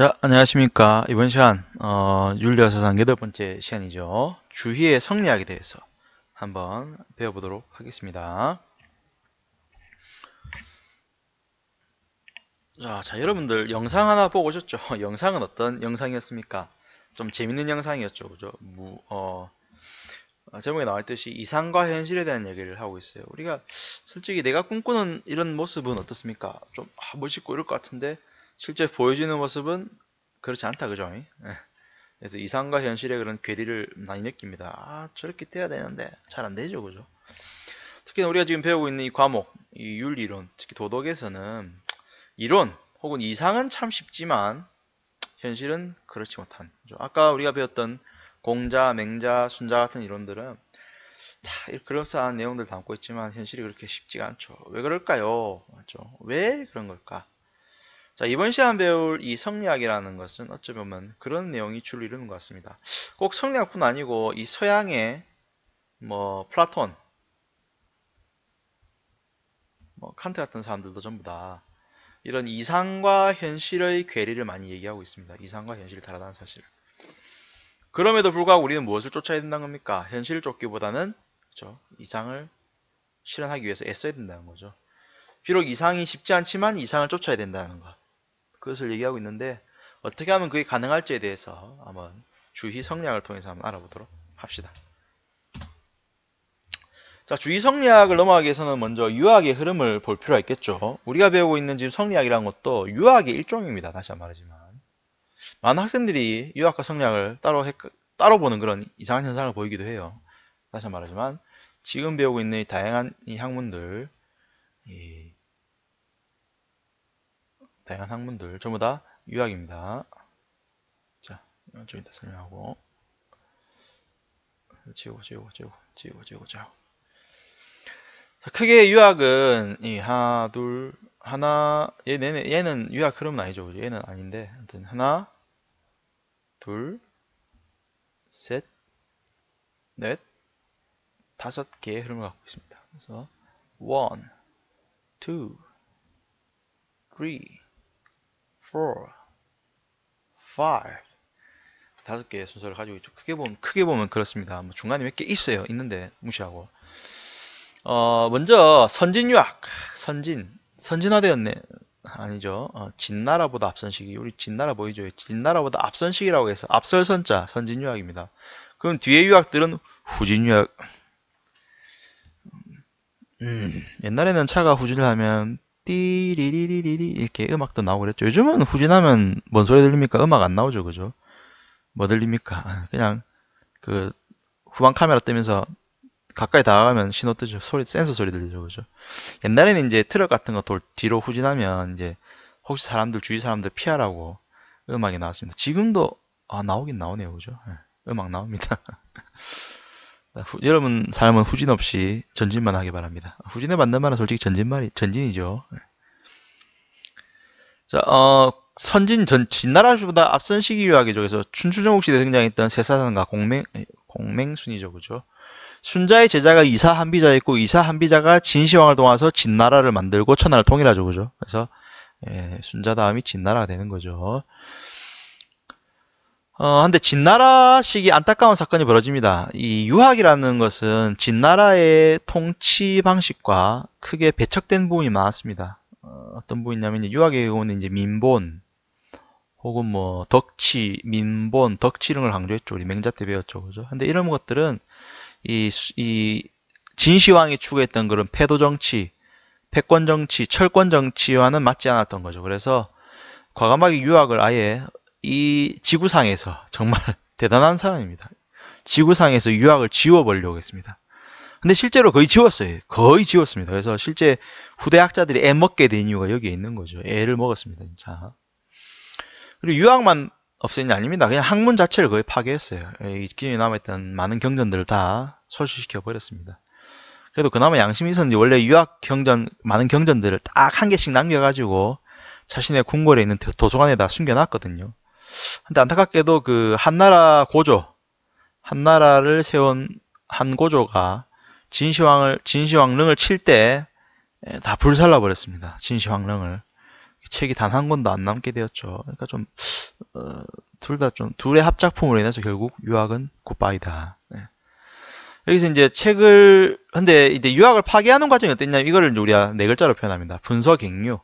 자 안녕하십니까 이번 시간 어, 윤리사상 여덟 번째 시간이죠 주희의 성리학에 대해서 한번 배워보도록 하겠습니다 자, 자 여러분들 영상 하나 보고 오셨죠 영상은 어떤 영상이었습니까 좀 재밌는 영상이었죠 그죠 무, 어, 아, 제목에 나와있듯이 이상과 현실에 대한 얘기를 하고 있어요 우리가 솔직히 내가 꿈꾸는 이런 모습은 어떻습니까 좀 아, 멋있고 이럴 것 같은데 실제 보여지는 모습은 그렇지 않다 그죠? 예. 그래서 이상과 현실의 그런 괴리를 많이 느낍니다. 아 저렇게 돼야 되는데 잘 안 되죠 그죠? 특히 우리가 지금 배우고 있는 이 과목 이 윤리론 특히 도덕에서는 이론 혹은 이상은 참 쉽지만 현실은 그렇지 못한 그죠? 아까 우리가 배웠던 공자, 맹자, 순자 같은 이론들은 다 그럴싸한 내용들 담고 있지만 현실이 그렇게 쉽지가 않죠. 왜 그럴까요? 맞죠? 왜 그런 걸까? 자, 이번 시간 배울 이 성리학이라는 것은 어쩌면 그런 내용이 주로 이루는 것 같습니다. 꼭 성리학뿐 아니고 이 서양의 뭐 플라톤, 뭐 칸트 같은 사람들도 전부 다 이런 이상과 현실의 괴리를 많이 얘기하고 있습니다. 이상과 현실이 다르다는 사실. 그럼에도 불구하고 우리는 무엇을 쫓아야 된다는 겁니까? 현실을 쫓기보다는 그렇죠? 이상을 실현하기 위해서 애써야 된다는 거죠. 비록 이상이 쉽지 않지만 이상을 쫓아야 된다는 것. 그것을 얘기하고 있는데 어떻게 하면 그게 가능할지에 대해서 한번 주의 성리학을 통해서 한번 알아보도록 합시다. 자, 주의 성리학을 넘어가기 위해서는 먼저 유학의 흐름을 볼 필요가 있겠죠. 우리가 배우고 있는 지금 성리학이라는 것도 유학의 일종입니다. 다시 말하지만. 많은 학생들이 유학과 성리학을 따로, 해, 따로 보는 그런 이상한 현상을 보이기도 해요. 다시 말하지만 지금 배우고 있는 다양한 이 학문들, 이 다양한 학문들 전부 다 유학입니다. 자, 좀 이따 설명하고 지우고 지우고 지우고 지우고 지우고 지우고 자, 크게 유학은 이 하나 둘 하나 얘, 는 얘는 유학 흐름은 아니죠 얘는 아닌데 아무튼 하나 둘셋넷 다섯 개의 흐름을 갖고 있습니다. 그래서 one, two, three, f o u 다섯 개의 순서를 가지고 있죠. 크게 보면 크게 보면 그렇습니다. 뭐 중간에 몇 개 있어요. 있는데 무시하고 어, 먼저 선진유학 선진 선진화되었네 아니죠. 어, 진나라보다 앞선 시기. 우리 진나라 보이죠? 진나라보다 앞선 시기라고 해서 앞설 선자 선진유학입니다. 그럼 뒤에 유학들은 후진유학. 음, 옛날에는 차가 후진을 하면 띠리리리리 이렇게 음악도 나오고 그랬죠. 요즘은 후진하면 뭔 소리 들립니까? 음악 안 나오죠, 그죠? 뭐 들립니까? 그냥 그 후방 카메라 뜨면서 가까이 다가가면 신호 뜨죠. 소리 센서 소리 들리죠, 그죠? 옛날에는 이제 트럭 같은 거 돌 뒤로 후진하면 이제 혹시 사람들 주위 사람들 피하라고 음악이 나왔습니다. 지금도 아 나오긴 나오네요, 그죠? 예, 음악 나옵니다. 후, 여러분 삶은 후진 없이 전진만 하기 바랍니다. 후진에 맞는 말은 솔직히 전진말이 전진이죠. 네. 자, 어, 선진 전 진나라보다 앞선 시기 유학이죠. 춘추전국시대 등장했던 세사상과 공맹 예, 공맹순이죠, 그죠? 순자의 제자가 이사 한비자였고 이사 한비자가 진시황을 동화서 진나라를 만들고 천하를 통일하죠, 그죠? 그래서 예, 순자 다음이 진나라가 되는 거죠. 어, 근데 진나라식이 안타까운 사건이 벌어집니다. 이 유학이라는 것은 진나라의 통치 방식과 크게 배척된 부분이 많았습니다. 어, 떤 부분이냐면 유학의 경우는 이제 민본 혹은 뭐 덕치, 민본, 덕치 이런 걸 강조했죠. 우리 맹자 때 배웠죠. 그죠? 근데 이런 것들은 이, 이 진시황이 추구했던 그런 패도 정치, 패권 정치, 철권 정치와는 맞지 않았던 거죠. 그래서 과감하게 유학을 아예 이 지구상에서 정말 대단한 사람입니다. 지구상에서 유학을 지워버리려고 했습니다. 근데 실제로 거의 지웠어요. 거의 지웠습니다. 그래서 실제 후대학자들이 애 먹게 된 이유가 여기에 있는 거죠. 애를 먹었습니다, 진짜. 그리고 유학만 없앤 게 아닙니다. 그냥 학문 자체를 거의 파괴했어요. 예, 기존에 남아있던 많은 경전들을 다 소실시켜 버렸습니다. 그래도 그나마 양심이 있었는지 원래 유학 경전, 많은 경전들을 딱 한 개씩 남겨가지고 자신의 궁궐에 있는 도서관에다 숨겨놨거든요. 근데 안타깝게도 그 한나라 고조, 한나라를 세운 한 고조가 진시황을 진시황릉을 칠 때다 예, 불살라 버렸습니다. 진시황릉을 책이 단 한 권도 안 남게 되었죠. 그러니까 좀 둘 다좀 어, 둘의 합작품으로 인해서 결국 유학은 굿바이다. 네. 여기서 이제 책을 근데 이제 유학을 파괴하는 과정이 어땠냐면 이거를 우리가 네 글자로 표현합니다. 분서 갱류.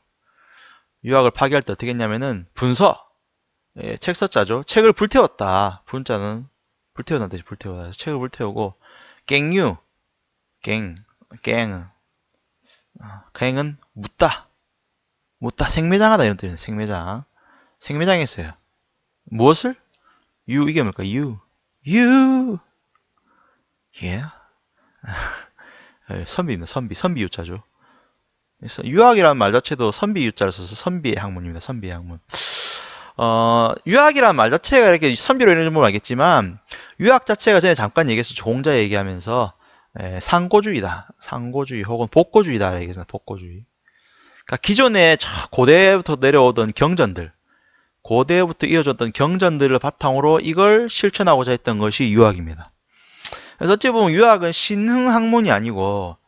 유학을 파괴할 때 어떻게 했냐면은 분서 예, 책서자죠. 책을 불태웠다. 분자는 불태우는 뜻이 불태우다. 책을 불태우고 갱유, 갱, 갱, 어, 갱은 묻다, 묻다, 생매장하다 이런 뜻이에요. 생매장, 생매장했어요. 무엇을? 유 이게 뭘까? 유, 유, 예. 예 선비입니다. 선비, 선비 유자죠. 그래서 유학이라는 말 자체도 선비 유자를 써서 선비의 학문입니다. 선비의 학문. 어, 유학이란 말 자체가 이렇게 선비로 이런 줄 알겠지만 유학 자체가 전에 잠깐 얘기했어 종자 얘기하면서 에, 예, 상고주의다, 상고주의 혹은 복고주의다 얘기했어 복고주의. 그러니까 기존에 고대부터 내려오던 경전들, 고대부터 이어졌던 경전들을 바탕으로 이걸 실천하고자 했던 것이 유학입니다. 그래서 어찌 보면 유학은 신흥 학문이 아니고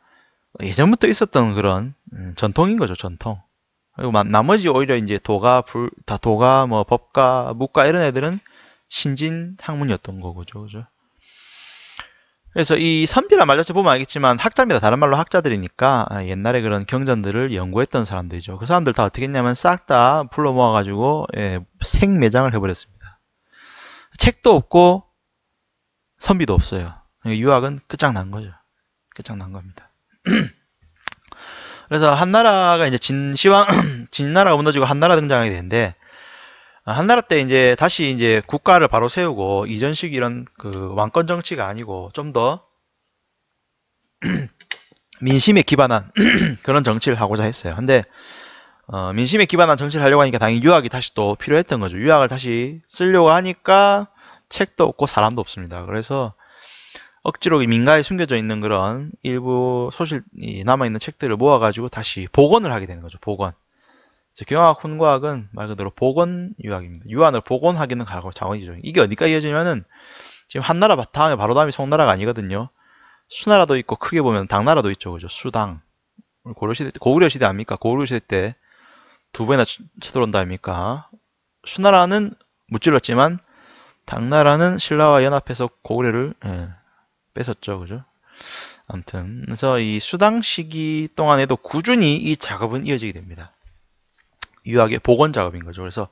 예전부터 있었던 그런 음, 전통인 거죠, 전통. 그리고 나머지 오히려 이제 도가 불다 도가 뭐 법가 무가 이런 애들은 신진 학문이었던 거죠. 그죠? 그래서 이 선비란 말자체 보면 알겠지만 학자입니다. 다른 말로 학자들이니까 아, 옛날에 그런 경전들을 연구했던 사람들이죠. 그 사람들 다 어떻게 했냐면 싹 다 불러 모아가지고 예, 생매장을 해버렸습니다. 책도 없고 선비도 없어요. 그러니까 유학은 끝장난 거죠. 끝장난 겁니다. 그래서 한나라가 이제 진시황 진나라가 무너지고 한나라 등장하게 되는데 아, 한나라 때 이제 다시 이제 국가를 바로 세우고 이전식 이런 그 왕권 정치가 아니고 좀 더 민심에 기반한 그런 정치를 하고자 했어요. 근데 어, 민심에 기반한 정치를 하려고 하니까 당연히 유학이 다시 또 필요했던 거죠. 유학을 다시 쓰려고 하니까 책도 없고 사람도 없습니다. 그래서 억지로 민가에 숨겨져 있는 그런 일부 소실이 남아있는 책들을 모아가지고 다시 복원을 하게 되는 거죠. 복원. 경화학 훈과학은 말 그대로 복원 유학입니다. 유한을 복원하기는 가고 자원이죠. 이게 어디까지 이어지냐면은 지금 한나라 바탕에 바로 다음이 송나라가 아니거든요. 수나라도 있고 크게 보면 당나라도 있죠. 그죠? 수당. 고려 시대 고구려 시대 아닙니까? 고구려 시대 때 두 배나 쳐들어온다 아닙니까? 수나라는 무찔렀지만 당나라는 신라와 연합해서 고구려를 예, 뺐었죠. 그죠? 아무튼 그래서 이 수당 시기 동안에도 꾸준히 이 작업은 이어지게 됩니다. 유학의 복원 작업인 거죠. 그래서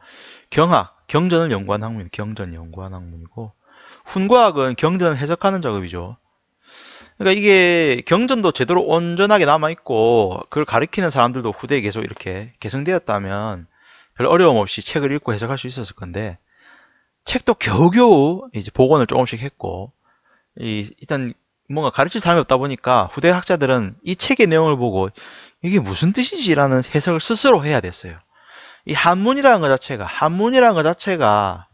경학, 경전을 연구한 학문이 경전 연구한 학문이고 훈과학은 경전을 해석하는 작업이죠. 그러니까 이게 경전도 제대로 온전하게 남아 있고 그걸 가리키는 사람들도 후대에 계속 이렇게 개성되었다면 별 어려움 없이 책을 읽고 해석할 수 있었을 건데 책도 겨우겨우 이제 복원을 조금씩 했고 이, 일단 뭔가 가르칠 사람이 없다 보니까 후대 학자들은 이 책의 내용을 보고 이게 무슨 뜻이지라는 해석을 스스로 해야 됐어요. 이 한문이라는 것 자체가 한문이라는 것 자체가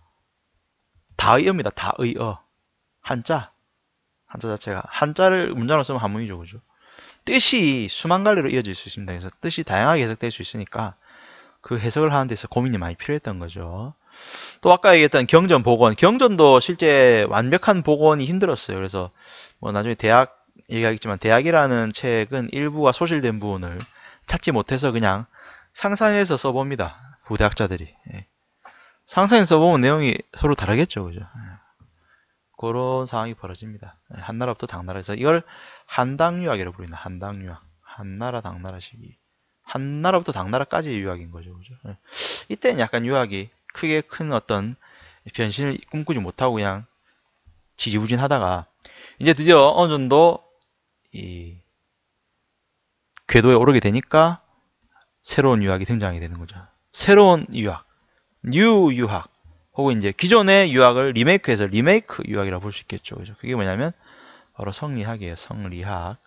다의어입니다. 다의어 한자 한자 자체가 한자를 문장으로 쓰면 한문이죠, 그죠? 뜻이 수만 갈래로 이어질 수 있습니다. 그래서 뜻이 다양하게 해석될 수 있으니까 그 해석을 하는 데서 고민이 많이 필요했던 거죠. 또 아까 얘기했던 경전 복원, 경전도 실제 완벽한 복원이 힘들었어요. 그래서 뭐 나중에 대학 얘기하겠지만 대학이라는 책은 일부가 소실된 부분을 찾지 못해서 그냥 상상해서 써봅니다. 부대학자들이. 예. 상상해서 보면 내용이 서로 다르겠죠. 그죠? 예. 그런 상황이 벌어집니다. 예. 한나라부터 당나라에서 이걸 한당유학이라고 부르나 한당유학. 한나라 당나라 시기. 한나라부터 당나라까지 유학인 거죠. 그죠? 예. 이때는 약간 유학이 크게 큰 어떤 변신을 꿈꾸지 못하고 그냥 지지부진 하다가 이제 드디어 어느 정도 이 궤도에 오르게 되니까 새로운 유학이 등장하게 되는 거죠. 새로운 유학, 뉴 유학, 혹은 이제 기존의 유학을 리메이크해서 리메이크 유학이라고 볼 수 있겠죠. 그죠? 그게 뭐냐면 바로 성리학이에요. 성리학.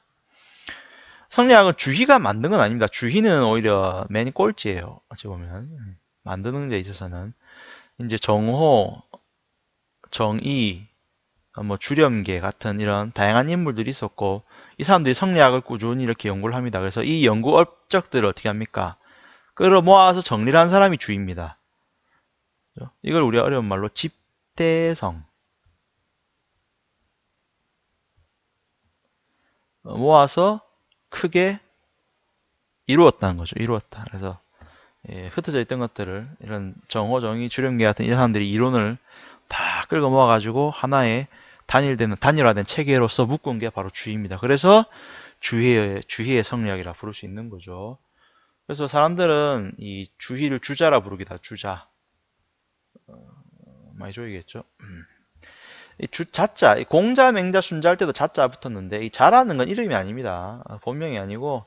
성리학은 주희가 만든 건 아닙니다. 주희는 오히려 맨 꼴찌예요. 어찌 보면. 음. 만드는 데 있어서는 이제 정호, 정의, 뭐 주렴계 같은 이런 다양한 인물들이 있었고 이 사람들이 성리학을 꾸준히 이렇게 연구를 합니다. 그래서 이 연구 업적들을 어떻게 합니까? 끌어모아서 정리를 한 사람이 주입니다. 이걸 우리가 어려운 말로 집대성 모아서 크게 이루었다는 거죠. 이루었다. 그래서 예, 흩어져 있던 것들을 이런 정호정의 주렴계 같은 이 사람들이 이론을 다 끌고 모아가지고 하나의 단일되는 단일화된 체계로서 묶은 게 바로 주의입니다. 그래서 주의의 주의의 성리학이라 부를 수 있는 거죠. 그래서 사람들은 이 주의를 주자라 부르기다 주자 어, 많이 조이겠죠. 음. 이 주, 자자 공자 맹자 순자 할 때도 자자 붙었는데 이 자라는 건 이름이 아닙니다. 어, 본명이 아니고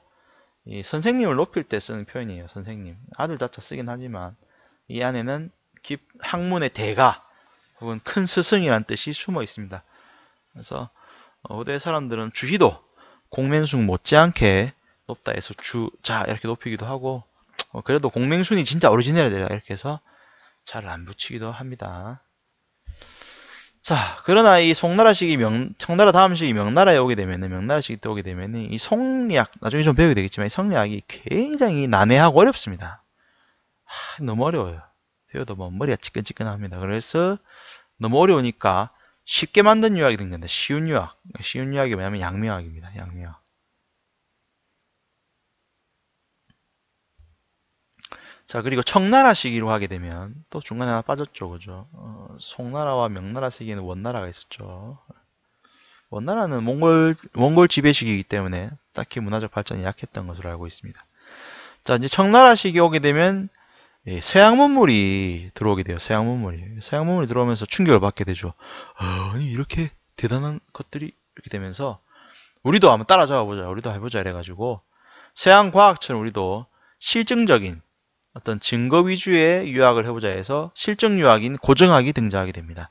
선생님을 높일 때 쓰는 표현이에요. 선생님. 아들 자자 쓰긴 하지만 이 안에는 깊, 학문의 대가 혹은 큰 스승이란 뜻이 숨어 있습니다. 그래서 고대 어, 사람들은 주희도 공맹숭 못지않게 높다 해서 주 자 이렇게 높이기도 하고 어, 그래도 공맹순이 진짜 오리지널이 되라 이렇게 해서 잘 안 붙이기도 합니다. 자, 그러나 이 송나라식이 명, 청나라 다음 시이 명나라에 오게 되면은, 명나라식이 또 오게 되면은, 이 성리학, 나중에 좀 배우게 되겠지만, 이 성리학이 굉장히 난해하고 어렵습니다. 하, 너무 어려워요. 배워도 뭐 머리가 찌끈찌끈합니다. 그래서 너무 어려우니까 쉽게 만든 유학이 된장한다 쉬운 유학. 쉬운 유학이 뭐냐면 양명학입니다. 양명학. 자 그리고 청나라 시기로 하게 되면 또 중간에 하나 빠졌죠 그죠 어, 송나라와 명나라 시기에는 원나라가 있었죠 원나라는 몽골 몽골 지배 시기이기 때문에 딱히 문화적 발전이 약했던 것으로 알고 있습니다 자 이제 청나라 시기 오게 되면 예, 서양 문물이 들어오게 돼요 서양 문물이 서양 문물이 들어오면서 충격을 받게 되죠 어, 아니 이렇게 대단한 것들이 이렇게 되면서 우리도 한번 따라잡아 보자 우리도 해보자 이래가지고 서양 과학처럼 우리도 실증적인 어떤 증거 위주의 유학을 해보자 해서 실증 유학인 고증학이 등장하게 됩니다.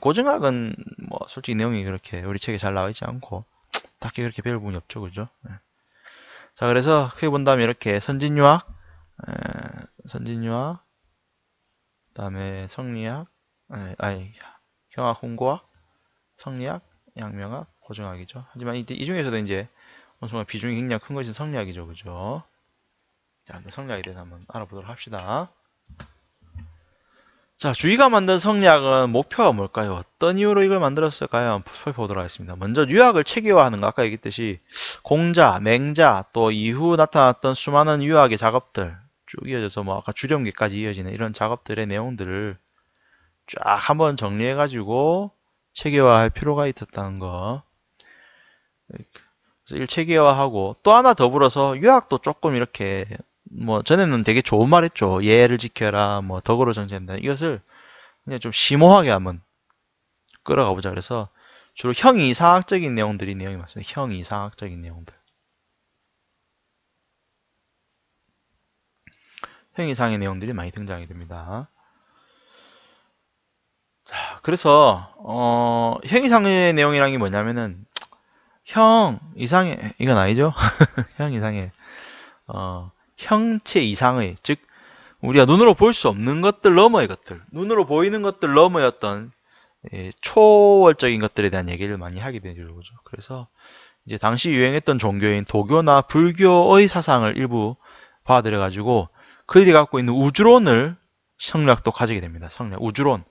고증학은 뭐 솔직히 내용이 그렇게 우리 책에 잘 나와 있지 않고 딱히 그렇게 배울 부분이 없죠, 그죠? 네. 자, 그래서 크게 본다면 이렇게 선진유학, 선진유학, 그다음에 성리학, 아니 경학 홍고학, 성리학, 양명학, 고증학이죠. 하지만 이, 이 중에서도 이제 어느 순간 비중이 굉장히 큰 것이 성리학이죠, 그죠? 자, 성략에 대해서 한번 알아보도록 합시다. 자, 주의가 만든 성략은 목표가 뭘까요? 어떤 이유로 이걸 만들었을까요? 살펴보도록 하겠습니다. 먼저 유학을 체계화하는 거 아까 얘기했듯이 공자, 맹자, 또 이후 나타났던 수많은 유학의 작업들 쭉 이어져서 뭐 아까 주령기까지 이어지는 이런 작업들의 내용들을 쫙 한번 정리해가지고 체계화할 필요가 있었다는 거. 그래서 일 체계화하고 또 하나 더불어서 유학도 조금 이렇게 뭐 전에는 되게 좋은 말 했죠. 예를 지켜라, 뭐 덕으로 정죄한다. 이것을 그냥 좀 심오하게 한번 끌어가 보자. 그래서 주로 형이상학적인 내용들이 내용이 많습니다. 형이상학적인 내용들. 형이상의 내용들이 많이 등장이 됩니다. 자, 그래서 어, 형이상의 내용이란 게 뭐냐면은 형 이상해 이건 아니죠? 형 이상해 어, 형체 이상의 즉 우리가 눈으로 볼 수 없는 것들 너머의 것들 눈으로 보이는 것들 너머의 어떤 예, 초월적인 것들에 대한 얘기를 많이 하게 되는 거죠. 그래서 이제 당시 유행했던 종교인 도교나 불교의 사상을 일부 받아들여 가지고 그들이 갖고 있는 우주론을 성략도 가지게 됩니다. 성략 우주론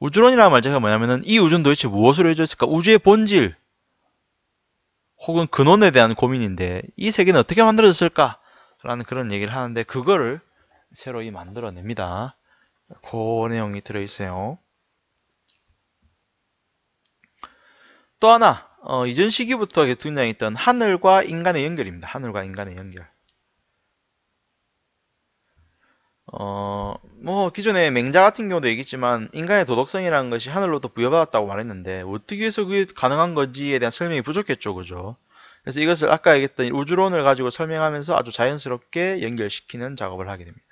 우주론이라는 말자가 뭐냐면은 이 우주는 도대체 무엇으로 해루을까 우주의 본질 혹은 근원에 대한 고민인데 이 세계는 어떻게 만들어졌을까? 라는 그런 얘기를 하는데 그거를 새로이 만들어냅니다. 그 내용이 들어있어요. 또 하나 어, 이전 시기부터 등장했던 하늘과 인간의 연결입니다. 하늘과 인간의 연결. 어, 뭐기존에 맹자 같은 경우도 얘기했지만 인간의 도덕성이라는 것이 하늘로부터 부여받았다고 말했는데 어떻게 해서 그게 가능한 건지에 대한 설명이 부족했죠, 그죠? 그래서 이것을 아까 얘기했던 우주론을 가지고 설명하면서 아주 자연스럽게 연결시키는 작업을 하게 됩니다.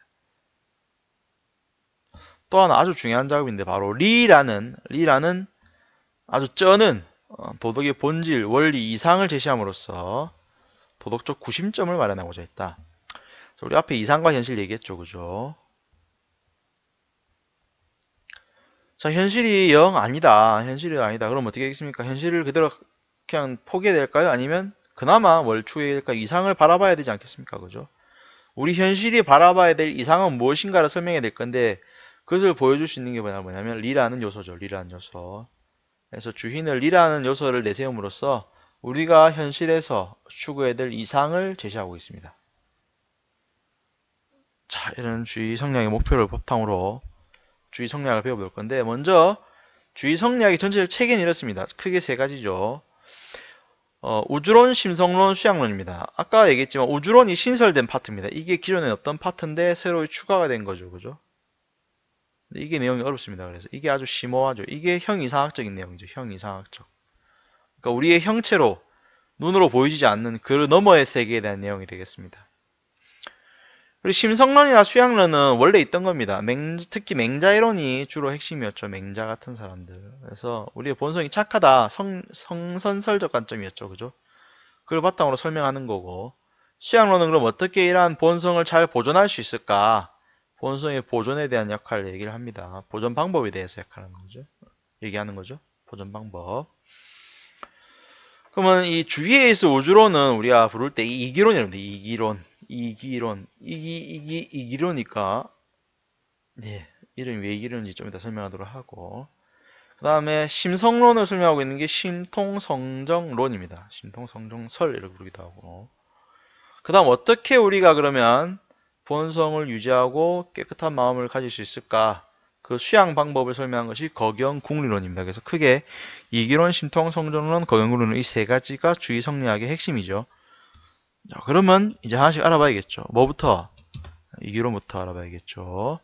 또 하나 아주 중요한 작업인데 바로 리라는 리라는 아주 쩌는 어, 도덕의 본질, 원리 이상을 제시함으로써 도덕적 구심점을 마련하고자 했다. 우리 앞에 이상과 현실 얘기했죠. 그죠? 자, 현실이 영 아니다. 현실이 아니다. 그럼 어떻게 하겠습니까 현실을 그대로 그냥 포기해야 될까요? 아니면 그나마 월추일까 이상을 바라봐야 되지 않겠습니까? 그죠? 우리 현실이 바라봐야 될 이상은 무엇인가를 설명해야 될 건데 그것을 보여줄 수 있는 게 뭐냐면 리라는 요소죠. 리라는 요소. 그래서 주인을 리라는 요소를 내세움으로써 우리가 현실에서 추구해야 될 이상을 제시하고 있습니다. 자, 이런 주의 성량의 목표를 바탕으로 주의 성량을 배워볼 건데 먼저 주의 성량의 전체적 체계는 이렇습니다. 크게 세 가지죠. 어, 우주론, 심성론, 수양론입니다. 아까 얘기했지만 우주론이 신설된 파트입니다. 이게 기존에 없던 파트인데 새로 추가가 된 거죠. 그죠? 이게 내용이 어렵습니다. 그래서 이게 아주 심오하죠. 이게 형이상학적인 내용이죠. 형이상학적. 그러니까 우리의 형체로 눈으로 보이지 않는 그 너머의 세계에 대한 내용이 되겠습니다. 그리고 심성론이나 수양론은 원래 있던 겁니다. 맹, 특히 맹자이론이 주로 핵심이었죠. 맹자 같은 사람들. 그래서 우리의 본성이 착하다. 성, 성선설적 관점이었죠. 그죠? 그걸 바탕으로 설명하는 거고 수양론은 그럼 어떻게 이러한 본성을 잘 보존할 수 있을까? 본성의 보존에 대한 역할을 얘기를 합니다. 보존 방법에 대해서 역할하는 거죠. 얘기하는 거죠. 보존 방법. 그러면 이 주위에 있어 우주론은 우리가 부를 때 이기론이라고 합니다. 이기론. 이기론 이기 이기 이기론이니까 네, 이름이 왜 이기론인지 좀 이따 설명하도록 하고 그 다음에 심성론을 설명하고 있는 게 심통성정론입니다. 심통성정설 이렇게 부르기도 하고 그 다음 어떻게 우리가 그러면 본성을 유지하고 깨끗한 마음을 가질 수 있을까 그 수양 방법을 설명한 것이 거경국리론입니다. 그래서 크게 이기론, 심통성정론, 거경국리론 이 세 가지가 주의성리학의 핵심이죠. 자, 그러면 이제 하나씩 알아봐야겠죠. 뭐부터? 이기론부터 알아봐야겠죠.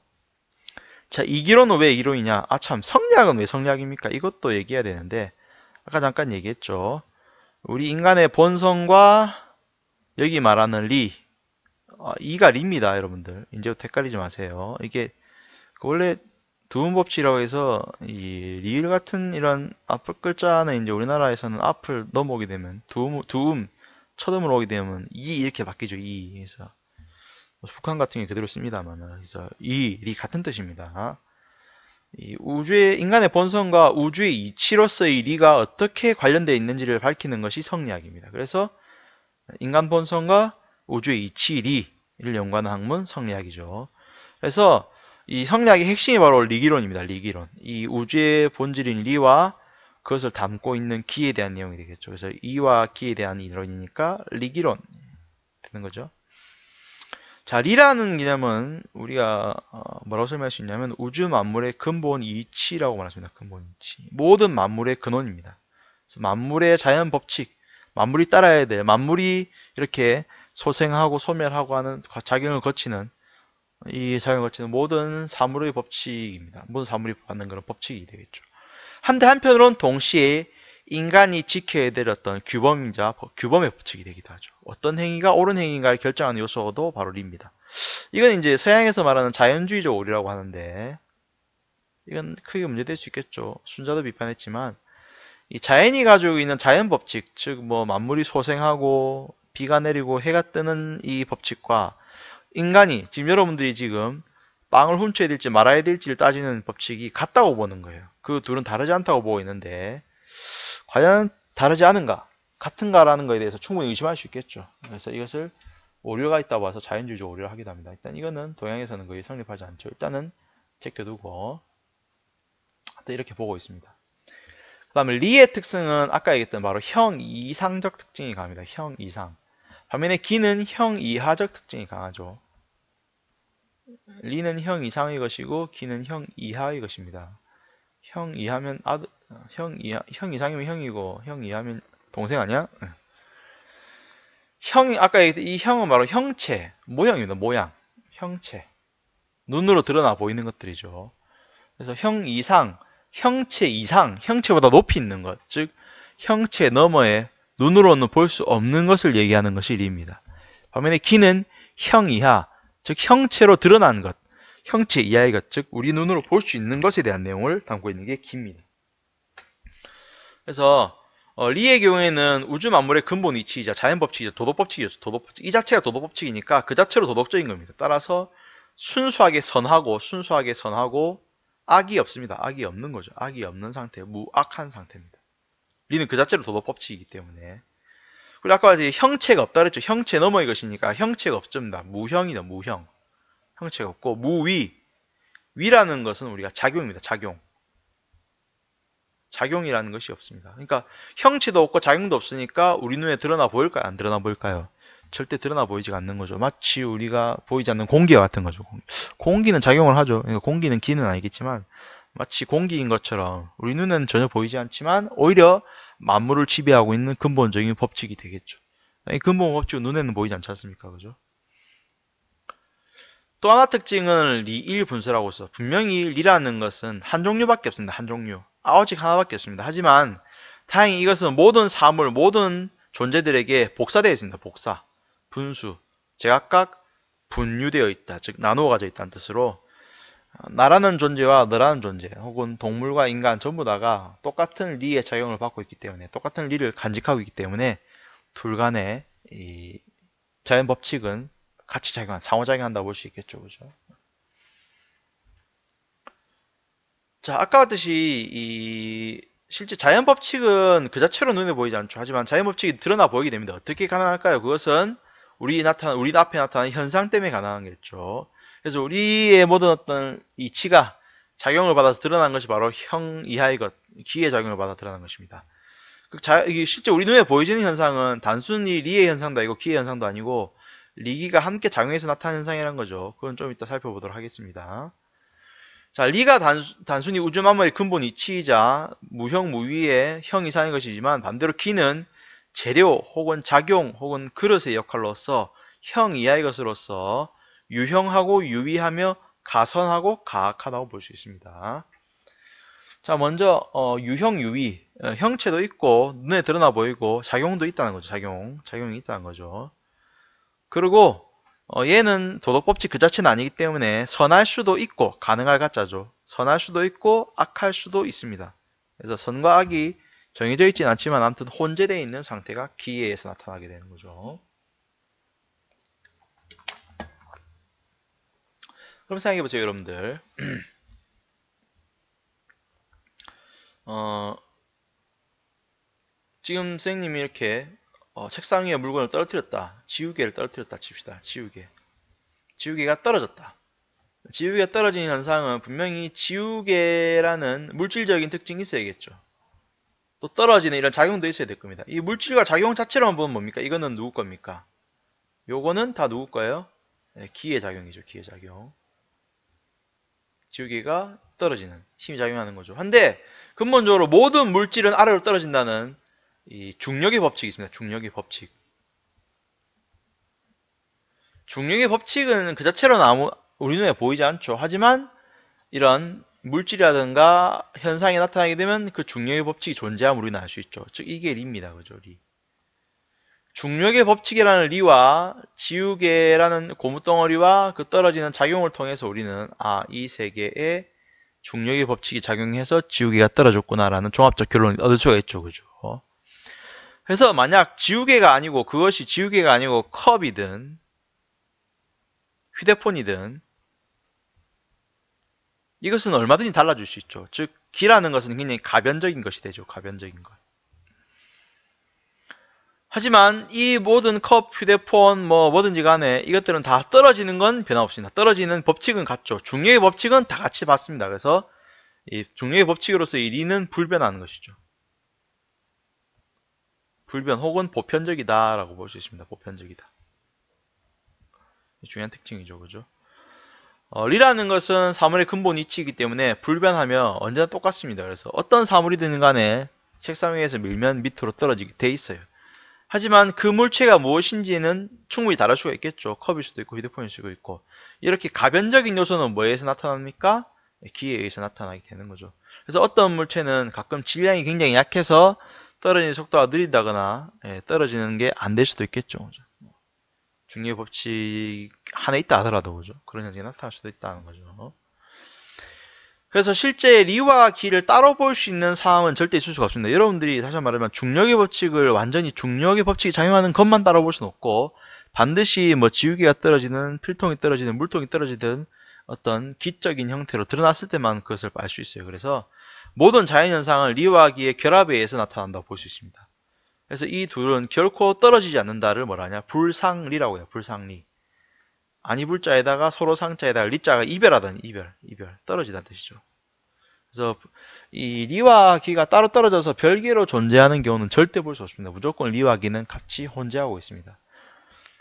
자, 이기론은 왜 이기론이냐? 아, 참, 성리학은 왜 성리학입니까? 이것도 얘기해야 되는데, 아까 잠깐 얘기했죠. 우리 인간의 본성과 여기 말하는 리, 아, 이가 리입니다, 여러분들. 이제 헷갈리지 마세요. 이게, 그 원래 두음법칙이라고 해서 이 리을 같은 이런 앞을 글자는 이제 우리나라에서는 앞을 넘어오게 되면 두음, 두음 첫음으로 오게 되면 이 이렇게 바뀌죠. 이 그래서 뭐 북한 같은 게 그대로 씁니다만 그래서 이이 같은 뜻입니다. 이 우주의 인간의 본성과 우주의 이치로서의 리가 어떻게 관련되어 있는지를 밝히는 것이 성리학입니다. 그래서 인간 본성과 우주의 이치 리를 연관하는 학문 성리학이죠. 그래서 이 성리학의 핵심이 바로 리기론입니다. 리기론. 이 우주의 본질인 리와 그것을 담고 있는 기에 대한 내용이 되겠죠. 그래서 이와 기에 대한 이론이니까 리기론 되는 거죠. 자, 리라는 개념은 우리가 어, 뭐라고 설명할 수 있냐면 우주 만물의 근본 이치라고 말했습니다 근본 이치. 모든 만물의 근원입니다. 그래서 만물의 자연 법칙, 만물이 따라야 돼요. 만물이 이렇게 소생하고 소멸하고 하는 작용을 거치는 이 작용을 거치는 모든 사물의 법칙입니다. 모든 사물이 받는 그런 법칙이 되겠죠. 한데 한편으론 동시에 인간이 지켜야 될 어떤 규범이자 규범의법칙이 되기도 하죠. 어떤 행위가 옳은 행위인가를 결정하는 요소도 바로 리입니다. 이건 이제 서양에서 말하는 자연주의적 오류라고 하는데 이건 크게 문제될 수 있겠죠. 순자도 비판했지만 이 자연이 가지고 있는 자연 법칙, 즉 뭐 만물이 소생하고 비가 내리고 해가 뜨는 이 법칙과 인간이 지금 여러분들이 지금 빵을 훔쳐야 될지 말아야 될지를 따지는 법칙이 같다고 보는 거예요. 그 둘은 다르지 않다고 보고 있는데 과연 다르지 않은가 같은가라는 거에 대해서 충분히 의심할 수 있겠죠. 그래서 이것을 오류가 있다고 봐서 자연주의적 오류를 하기도 합니다. 일단 이거는 동양에서는 거의 성립하지 않죠. 일단은 제껴두고 하여튼 이렇게 보고 있습니다. 그 다음에 리의 특성은 아까 얘기했던 바로 형 이상적 특징이 강합니다. 형 이상. 반면에 기는 형 이하적 특징이 강하죠. 리는 형 이상의 것이고 기는 형 이하의 것입니다. 형 이하면 아들, 형 이하, 형 이상이면 형이고 형 이하면 동생 아니야? 형이 아까 얘기했던 이 형은 바로 형체 모양입니다. 모양, 형체 눈으로 드러나 보이는 것들이죠. 그래서 형 이상, 형체 이상, 형체보다 높이 있는 것, 즉 형체 너머에 눈으로는 볼 수 없는 것을 얘기하는 것이 리입니다. 반면에 기는 형 이하, 즉 형체로 드러난 것, 형체 이하의 것, 즉 우리 눈으로 볼 수 있는 것에 대한 내용을 담고 있는 게 기입니다. 그래서 어, 리의 경우에는 우주 만물의 근본 위치이자 자연 법칙이자 도덕 법칙이죠. 도덕 법칙. 이 자체가 도덕 법칙이니까 그 자체로 도덕적인 겁니다. 따라서 순수하게 선하고 순수하게 선하고 악이 없습니다. 악이 없는 거죠. 악이 없는 상태, 무악한 상태입니다. 리는 그 자체로 도덕 법칙이기 때문에 그리고 아까 이제 형체가 없다 그랬죠. 형체 넘어이 것이니까 형체가 없습니다. 무형이다. 무형. 형체가 없고 무위. 위라는 것은 우리가 작용입니다. 작용. 작용이라는 것이 없습니다. 그러니까 형체도 없고 작용도 없으니까 우리 눈에 드러나 보일까요? 안 드러나 보일까요? 절대 드러나 보이지 않는 거죠. 마치 우리가 보이지 않는 공기와 같은 거죠. 공기는 작용을 하죠. 그러니까 공기는 기는 아니겠지만 마치 공기인 것처럼 우리 눈에는 전혀 보이지 않지만 오히려 만물을 지배하고 있는 근본적인 법칙이 되겠죠. 이 근본 법칙은 눈에는 보이지 않지 않습니까? 그죠? 또 하나 특징은 리일 분수라고 써. 분명히 리라는 것은 한 종류밖에 없습니다. 한 종류. 아오직 하나밖에 없습니다. 하지만 다행히 이것은 모든 사물, 모든 존재들에게 복사되어 있습니다. 복사, 분수, 제각각 분류되어 있다. 즉 나누어가져 있다는 뜻으로 나라는 존재와 너라는 존재 혹은 동물과 인간 전부 다가 똑같은 리의 작용을 받고 있기 때문에 똑같은 리를 간직하고 있기 때문에 둘 간의 자연 법칙은 같이 작용한 상호작용한다 볼수 있겠죠 그죠 자 아까 봤듯이 이 실제 자연 법칙은 그 자체로 눈에 보이지 않죠 하지만 자연 법칙이 드러나 보이게 됩니다 어떻게 가능할까요 그것은 우리 나타 우리 앞에 나타난 현상 때문에 가능하겠죠 한 그래서 우리의 모든 어떤 이치가 작용을 받아서 드러난 것이 바로 형 이하의 것, 기의 작용을 받아 드러난 것입니다. 그 실제 우리 눈에 보여지는 현상은 단순히 리의 현상도 아니고 기의 현상도 아니고 리기가 함께 작용해서 나타난 현상이라는 거죠. 그건 좀 이따 살펴보도록 하겠습니다. 자, 리가 단순, 히 우주 만물의 근본 이치이자 무형 무위의 형 이상인 것이지만 반대로 기는 재료 혹은 작용 혹은 그릇의 역할로서 형 이하의 것으로서 유형하고 유의하며 가선하고 가악하다고 볼 수 있습니다. 자 먼저 어, 유형 유의 어, 형체도 있고 눈에 드러나 보이고 작용도 있다는 거죠. 작용 작용이 있다는 거죠. 그리고 어, 얘는 도덕법칙 그 자체는 아니기 때문에 선할 수도 있고 가능할 가짜죠. 선할 수도 있고 악할 수도 있습니다. 그래서 선과 악이 정해져 있지 않지만 아무튼 혼재되어 있는 상태가 기에서 나타나게 되는 거죠. 그럼 생각해보세요 여러분들 어, 지금 선생님이 이렇게 어, 책상 위에 물건을 떨어뜨렸다 지우개를 떨어뜨렸다 칩시다 지우개 지우개가 떨어졌다 지우개가 떨어진 현상은 분명히 지우개라는 물질적인 특징이 있어야겠죠 또 떨어지는 이런 작용도 있어야 될 겁니다 이 물질과 작용 자체로만 보면 뭡니까 이거는 누구 겁니까 요거는 다 누구 거예요 네, 기의 작용이죠 기의 작용 지우개가 떨어지는 힘이 작용하는 거죠. 한데 근본적으로 모든 물질은 아래로 떨어진다는 이 중력의 법칙이 있습니다. 중력의 법칙. 중력의 법칙은 그 자체로는 아무 우리 눈에 보이지 않죠. 하지만 이런 물질이라든가 현상이 나타나게 되면 그 중력의 법칙이 존재함을 우리는 알 수 있죠. 즉 이게 리입니다. 그죠? 리. 중력의 법칙이라는 리와 지우개라는 고무덩어리와 그 떨어지는 작용을 통해서 우리는 아, 이 세계에 중력의 법칙이 작용해서 지우개가 떨어졌구나라는 종합적 결론을 얻을 수가 있죠. 그죠? 그래서 만약 지우개가 아니고 그것이 지우개가 아니고 컵이든 휴대폰이든 이것은 얼마든지 달라질 수 있죠. 즉, 기라는 것은 굉장히 가변적인 것이 되죠. 가변적인 것. 하지만 이 모든 컵, 휴대폰, 뭐 뭐든지 간에 이것들은 다 떨어지는 건 변함없습니다. 떨어지는 법칙은 같죠. 중력의 법칙은 다 같이 봤습니다. 그래서 이 중력의 법칙으로서 1위는 불변하는 것이죠. 불변 혹은 보편적이다라고 볼 수 있습니다. 보편적이다. 중요한 특징이죠. 그죠? 어, 리라는 것은 사물의 근본 위치이기 때문에 불변하며 언제나 똑같습니다. 그래서 어떤 사물이든 간에 책상 위에서 밀면 밑으로 떨어지게 돼 있어요. 하지만 그 물체가 무엇인지는 충분히 다를 수가 있겠죠. 컵일 수도 있고 휴대폰일 수도 있고 이렇게 가변적인 요소는 뭐에서 나타납니까? 기에 의해서 나타나게 되는 거죠. 그래서 어떤 물체는 가끔 질량이 굉장히 약해서 떨어지는 속도가 느린다거나 예, 떨어지는 게 안 될 수도 있겠죠. 중립 법칙 하나 있다 하더라도 그죠? 그런 현상이 나타날 수도 있다는 거죠. 그래서 실제 리와 기를 따로 볼 수 있는 상황은 절대 있을 수가 없습니다. 여러분들이 다시 말하면 중력의 법칙을 완전히 중력의 법칙이 작용하는 것만 따로볼 수는 없고 반드시 뭐 지우개가 떨어지는 필통이 떨어지는 물통이 떨어지든 어떤 기적인 형태로 드러났을 때만 그것을 알 수 있어요. 그래서 모든 자연현상은 리와 기의 결합에 의해서 나타난다고 볼 수 있습니다. 그래서 이 둘은 결코 떨어지지 않는다를 뭐라 하냐 불상리라고 해요. 불상리. 안 입을 자에다가 서로 상자에다가 리자가 이별하던 이별, 이별 떨어지다는 뜻이죠. 그래서 이 리와 기가 따로 떨어져서 별개로 존재하는 경우는 절대 볼 수 없습니다. 무조건 리와 기는 같이 혼재하고 있습니다.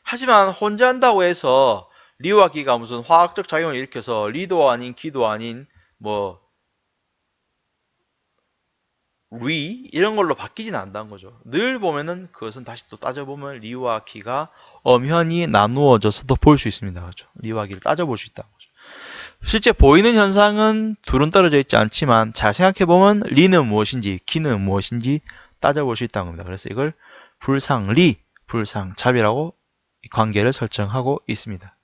하지만 혼재한다고 해서 리와 기가 무슨 화학적 작용을 일으켜서 리도 아닌 기도 아닌 뭐위 이런 걸로 바뀌진 않는다는 거죠. 늘 보면은 그것은 다시 또 따져보면 리와 키가 엄연히 나누어져서도 볼 수 있습니다. 그죠? 리와 키를 따져볼 수 있다는 거죠. 실제 보이는 현상은 둘은 떨어져 있지 않지만 잘 생각해보면 리는 무엇인지 키는 무엇인지 따져볼 수 있다는 겁니다. 그래서 이걸 불상리, 불상잡이라고 관계를 설정하고 있습니다.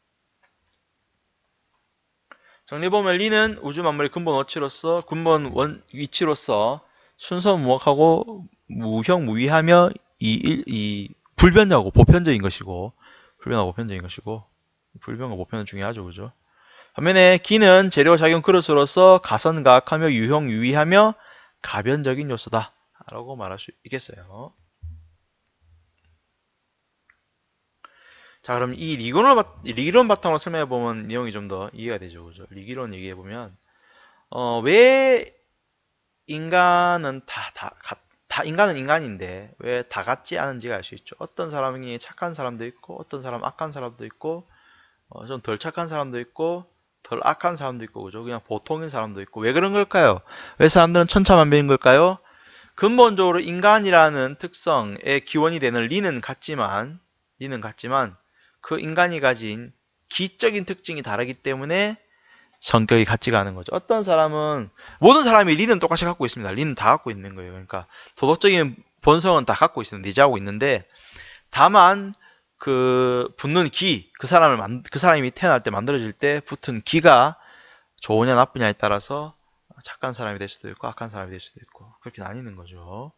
정리해보면 리는 우주 만물의 근본 어치로서 근본 원 위치로서 순서 무학하고 무형 무위하며 이, 일, 이 불변하고 보편적인 것이고 불변하고 보편적인 것이고 불변과 보편은 중요하죠 그죠 반면에 기는 재료 작용 그릇으로서 가선각하며 유형 유위하며 가변적인 요소다 라고 말할 수 있겠어요 자 그럼 이 리건을 리론 바탕으로 설명해 보면 내용이 좀 더 이해가 되죠 그죠 리기론 얘기해 보면 어, 왜 인간은 다, 다, 다, 다 인간은 인간인데 왜 다 같지 않은지가 알 수 있죠. 어떤 사람이 착한 사람도 있고 어떤 사람 악한 사람도 있고 어, 좀 덜 착한 사람도 있고 덜 악한 사람도 있고 그죠? 그냥 보통인 사람도 있고 왜 그런 걸까요? 왜 사람들은 천차만별인 걸까요? 근본적으로 인간이라는 특성의 기원이 되는 리는 같지만 리는 같지만 그 인간이 가진 기적인 특징이 다르기 때문에 성격이 같지가 않은 거죠. 어떤 사람은 모든 사람이 리는 똑같이 갖고 있습니다. 리는 다 갖고 있는 거예요. 그러니까 도덕적인 본성은 다 갖고 있어요. 내재하고 있는데 다만 그 붙는 기, 그 사람을 만, 그 사람이 태어날 때 만들어질 때 붙은 기가 좋으냐 나쁘냐에 따라서 착한 사람이 될 수도 있고 악한 사람이 될 수도 있고 그렇게 나뉘는 거죠.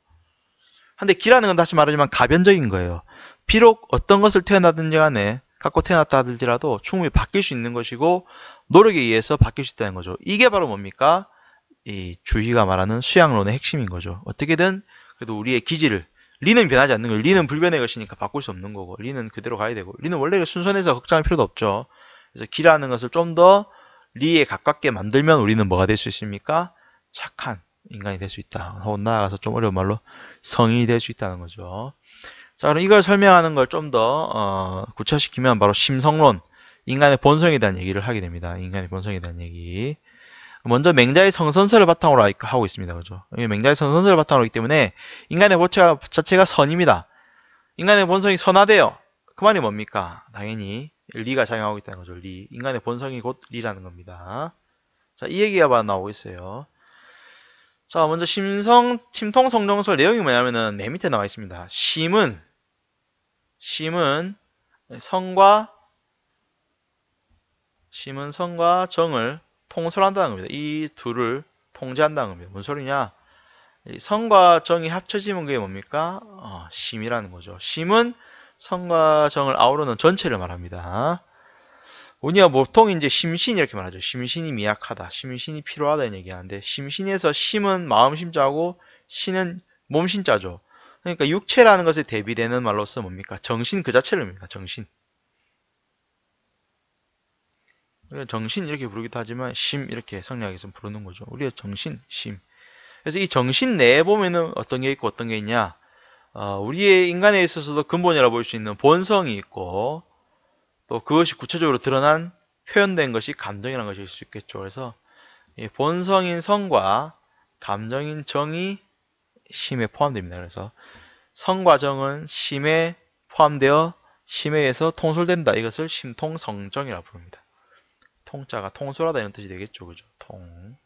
근데 기라는 건 다시 말하지만 가변적인 거예요. 비록 어떤 것을 태어나든지 간에 갖고 태어났다 하더라도 충분히 바뀔 수 있는 것이고 노력에 의해서 바뀔 수 있다는 거죠. 이게 바로 뭡니까? 이 주희가 말하는 수양론의 핵심인 거죠. 어떻게든 그래도 우리의 기질을 리는 변하지 않는 거예요. 리는 불변의 것이니까 바꿀 수 없는 거고 리는 그대로 가야 되고 리는 원래 순선해서 걱정할 필요도 없죠. 그래서 기라는 것을 좀 더 리에 가깝게 만들면 우리는 뭐가 될 수 있습니까? 착한 인간이 될 수 있다. 혹은 나아가서 좀 어려운 말로 성인이 될 수 있다는 거죠. 자, 그럼 이걸 설명하는 걸 좀더 어, 구체화시키면 바로 심성론, 인간의 본성에 대한 얘기를 하게 됩니다. 인간의 본성에 대한 얘기. 먼저 맹자의 성선설을 바탕으로 하고 있습니다. 그죠? 맹자의 성선설을 바탕으로 하기 때문에 인간의 본체가, 자체가 선입니다. 인간의 본성이 선화대요그 말이 뭡니까? 당연히 리가 작용하고 있다는 거죠. 리. 인간의 본성이 곧 리라는 겁니다. 자, 이 얘기가 바로 나오고 있어요. 자, 먼저 심성, 침통성정설 내용이 뭐냐면은 내 밑에 나와 있습니다. 심은 심은 성과 심은 성과 정을 통솔한다는 겁니다. 이 둘을 통제한다는 겁니다. 무슨 소리냐? 성과 정이 합쳐지면 그게 뭡니까? 어, 심이라는 거죠. 심은 성과 정을 아우르는 전체를 말합니다. 우리가 보통 이제 심신 이렇게 말하죠. 심신이 미약하다. 심신이 필요하다. 는 얘기하는데, 심신에서 심은 마음심자고, 신은 몸신자죠. 그러니까 육체라는 것에 대비되는 말로서 뭡니까? 정신 그 자체를 의미합니다 정신. 정신 이렇게 부르기도 하지만 심 이렇게 성리학에서 부르는 거죠. 우리의 정신, 심. 그래서 이 정신 내에 보면은 어떤 게 있고 어떤 게 있냐. 어, 우리의 인간에 있어서도 근본이라 볼수 있는 본성이 있고 또 그것이 구체적으로 드러난 표현된 것이 감정이라는 것일 수 있겠죠. 그래서 본성인 성과 감정인 정이 심에 포함됩니다. 그래서 성과정은 심에 포함되어 심에 해서 통솔된다. 이것을 심통성정이라 부릅니다. 통자가 통솔하다 이 뜻이 되겠죠. 그죠? 통.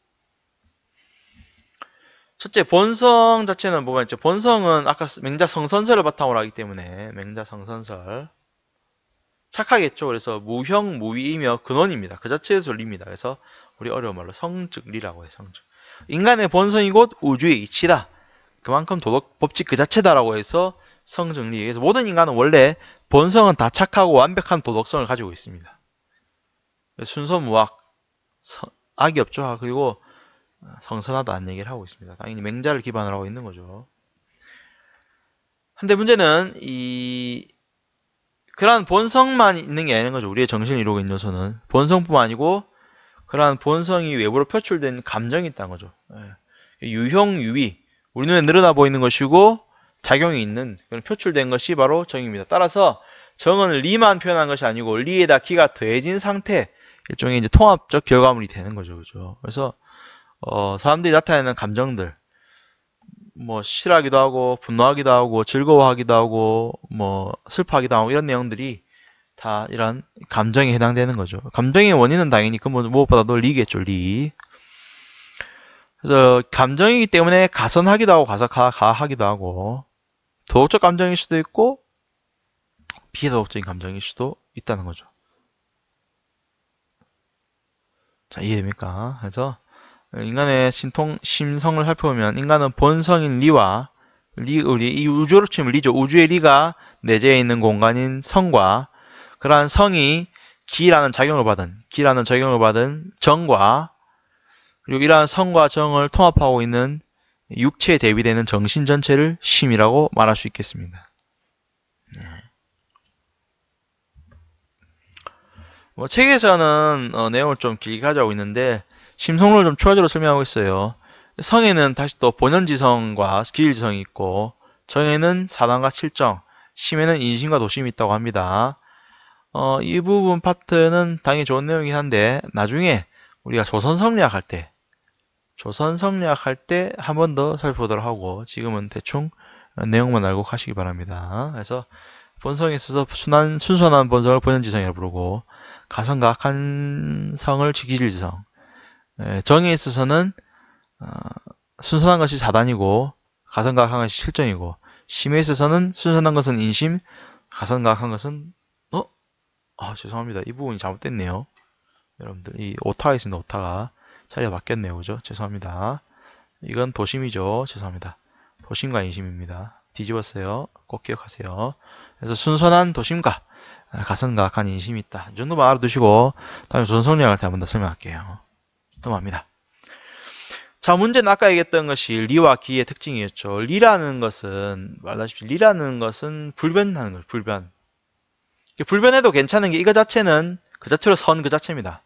첫째 본성 자체는 뭐가 있죠? 본성은 아까 맹자 성선설을 바탕으로 하기 때문에 맹자 성선설 착하겠죠. 그래서 무형 무위이며 근원입니다. 그 자체의 논리입니다. 그래서 우리 어려운 말로 성즉리라고 해요. 성즉. 인간의 본성이 곧 우주의 이치다. 그만큼 도덕 법칙 그 자체다라고 해서 성정리에 의해서 모든 인간은 원래 본성은 다 착하고 완벽한 도덕성을 가지고 있습니다. 순서무악, 악이 없죠. 아, 그리고 성선하다는 얘기를 하고 있습니다. 당연히 맹자를 기반으로 하고 있는 거죠. 근데 문제는 이 그러한 본성만 있는 게 아닌 거죠. 우리의 정신을 이루고 있는 요소는 본성뿐만 아니고 그러한 본성이 외부로 표출된 감정이 있다는 거죠. 예. 유형유위 우리 눈에 늘어나 보이는 것이고 작용이 있는 그런 표출된 것이 바로 정입니다. 따라서 정은 리만 표현한 것이 아니고 리에다 키가 더해진 상태 일종의 이제 통합적 결과물이 되는 거죠. 그죠? 그래서 어, 사람들이 나타내는 감정들 뭐 싫어하기도 하고 분노하기도 하고 즐거워하기도 하고 뭐 슬퍼하기도 하고 이런 내용들이 다 이런 감정에 해당되는 거죠. 감정의 원인은 당연히 그 뭐, 무엇보다도 리겠죠. 리. 그래서 감정이기 때문에 가선하기도 하고 가사가하기도 하고 도덕적 감정일 수도 있고 비도덕적인 감정일 수도 있다는 거죠. 자 이해됩니까? 그래서 인간의 심통 심성을 살펴보면 인간은 본성인 리와 리, 우리 이 우주로 치면 리죠. 우주의 리가 내재해 있는 공간인 성과 그러한 성이 기라는 작용을 받은 기라는 작용을 받은 정과 그리고 이러한 성과 정을 통합하고 있는 육체에 대비되는 정신 전체를 심이라고 말할 수 있겠습니다. 네. 뭐 책에서는 어, 내용을 좀 길게 가져오고 있는데 심성론을 좀 추가적으로 설명하고 있어요. 성에는 다시 또 본연지성과 기일지성이 있고 정에는 사단과 칠정, 심에는 인심과 도심이 있다고 합니다. 어, 이 부분 파트는 당연히 좋은 내용이긴 한데 나중에 우리가 조선 성리학 할때 조선 성리학할 때 한 번 더 살펴보도록 하고 지금은 대충 내용만 알고 가시기 바랍니다. 그래서 본성에 있어서 순한, 순수한 본성을 본연지성이라고 부르고 가성과 악한 성을 지기질지성 정에 의 있어서는 어, 순수한 것이 사단이고 가성과 악한 것이 실정이고 심에 있어서는 순수한 것은 인심 가성과 악한 것은 어? 아, 죄송합니다. 이 부분이 잘못됐네요. 여러분들 이 오타가 있습니다. 오타가 자리가 맞겠네요. 그죠? 죄송합니다. 이건 도심이죠. 죄송합니다. 도심과 인심입니다. 뒤집었어요. 꼭 기억하세요. 그래서 순선한 도심과 가슴과 악한 인심이 있다. 이 정도만 알아두시고 다음에 전성량을 한번 더 설명할게요. 넘어갑니다. 자, 문제는 아까 얘기했던 것이 리와 기의 특징이었죠. 리라는 것은, 말다시피 리라는 것은 불변하는 거예요. 불변. 불변해도 괜찮은 게 이거 자체는 그 자체로 선 그 자체입니다.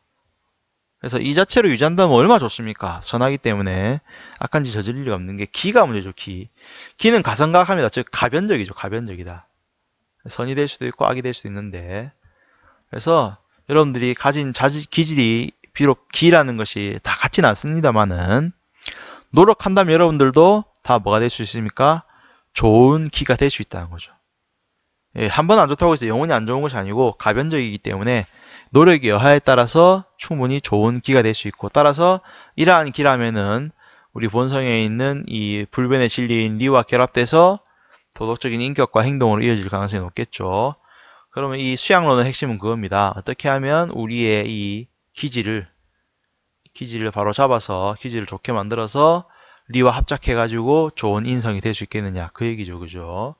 그래서 이 자체로 유지한다면 얼마 좋습니까? 선하기 때문에 악한 짓 저질 리가 없는 게 기가 문제죠, 기. 기는 가상각합니다. 즉, 가변적이죠, 가변적이다. 선이 될 수도 있고 악이 될 수도 있는데 그래서 여러분들이 가진 자질, 기질이 비록 기라는 것이 다 같진 않습니다만은 노력한다면 여러분들도 다 뭐가 될 수 있습니까? 좋은 기가 될 수 있다는 거죠. 예, 한번 안 좋다고 해서 영원히 안 좋은 것이 아니고 가변적이기 때문에 노력의 여하에 따라서 충분히 좋은 기가 될 수 있고 따라서 이러한 기라면은 우리 본성에 있는 이 불변의 진리인 리와 결합돼서 도덕적인 인격과 행동으로 이어질 가능성이 높겠죠. 그러면 이 수양론의 핵심은 그겁니다. 어떻게 하면 우리의 이 기질을 기질을 바로 잡아서 기질을 좋게 만들어서 리와 합작해가지고 좋은 인성이 될 수 있겠느냐 그 얘기죠 그죠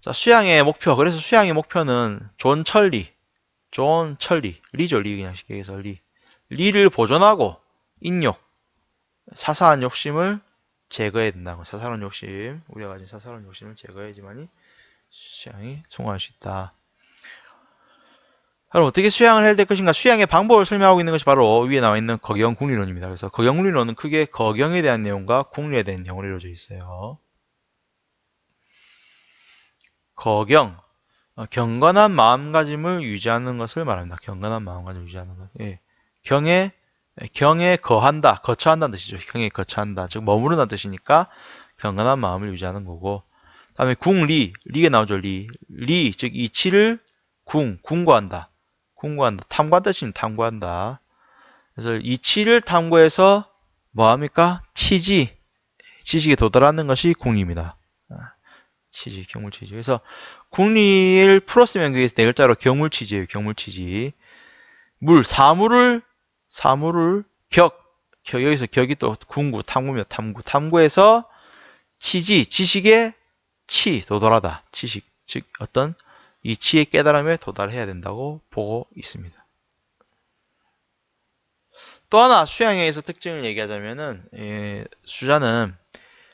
자 수양의 목표 그래서 수양의 목표는 존 천리 존철리 리죠 리 그냥 쉽게 해서 리. 리를 보존하고 인욕, 사사한 욕심을 제거해야 된다고. 사사로운 욕심, 우리가 가진 사사로운 욕심을 제거해야지만이 수양이 성공할 수 있다. 그럼 어떻게 수양을 해야 될 것인가? 수양의 방법을 설명하고 있는 것이 바로 위에 나와 있는 거경 국리론입니다. 그래서 거경 국리론은 크게 거경에 대한 내용과 국리에 대한 내용으로 이루어져 있어요. 거경, 어, 경건한 마음가짐을 유지하는 것을 말합니다. 경건한 마음가짐을 유지하는 것. 예. 경에 경에 거한다, 거처한다는 뜻이죠. 경에 거처한다, 즉 머무르는 뜻이니까 경건한 마음을 유지하는 거고. 다음에 궁리, 리에 나오죠. 리, 리, 즉 이치를 궁, 궁과한다, 궁과한다. 탐구한 뜻입니다. 탐구한다. 그래서 이치를 탐구해서 뭐합니까? 치지, 지식에 도달하는 것이 궁리입니다. 치지경물치지 그래서 국리를 풀었으면 그게 네 글자로 경물치지예요경물치지 물, 사물을 사물을 격, 격 여기서 격이 또 군구, 탐구며 탐구, 탐구에서 치지, 지식의 치, 도달하다. 지식, 즉 어떤 이 치의 깨달음에 도달해야 된다고 보고 있습니다. 또 하나 수양에서 특징을 얘기하자면은 예, 수자는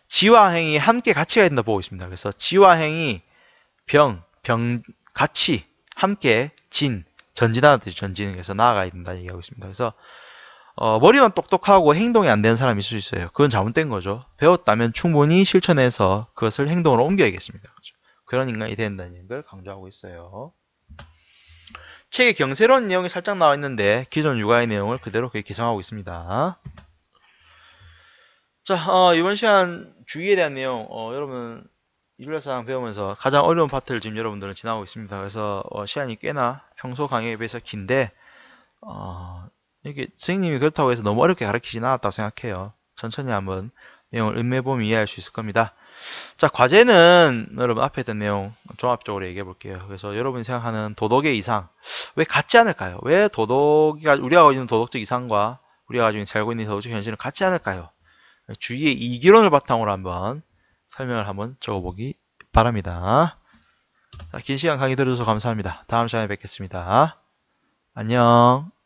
지와 행이 함께 가치 가야 된다 보고 있습니다. 그래서 지와 행이 병, 병 같이 함께 진, 전진하는 뜻이 전진은 그래서 나아가야 된다 얘기하고 있습니다. 그래서 어, 머리만 똑똑하고 행동이 안 되는 사람이 있을 수 있어요. 그건 잘못된 거죠. 배웠다면 충분히 실천해서 그것을 행동으로 옮겨야겠습니다. 그렇죠? 그런 인간이 된다는 걸 강조하고 있어요. 책에 경세로운 내용이 살짝 나와 있는데 기존 육아의 내용을 그대로 그게 개성하고 있습니다. 자, 어, 이번 시간 주의에 대한 내용, 어, 여러분, 일례상 배우면서 가장 어려운 파트를 지금 여러분들은 지나고 있습니다. 그래서 어, 시간이 꽤나 평소 강의에 비해서 긴데, 어, 이렇게 선생님이 그렇다고 해서 너무 어렵게 가르치진 않았다고 생각해요. 천천히 한번 내용을 음매보면 이해할 수 있을 겁니다. 자, 과제는 여러분 앞에 있던 내용 종합적으로 얘기해 볼게요. 그래서 여러분이 생각하는 도덕의 이상. 왜 같지 않을까요? 왜 도덕이, 우리가 가지고 있는 도덕적 이상과 우리가 가지고 살고 있는 도덕적 현실은 같지 않을까요? 주위의 이기론을 바탕으로 한번 설명을 한번 적어보기 바랍니다. 자, 긴 시간 강의 들어주셔서 감사합니다. 다음 시간에 뵙겠습니다. 안녕.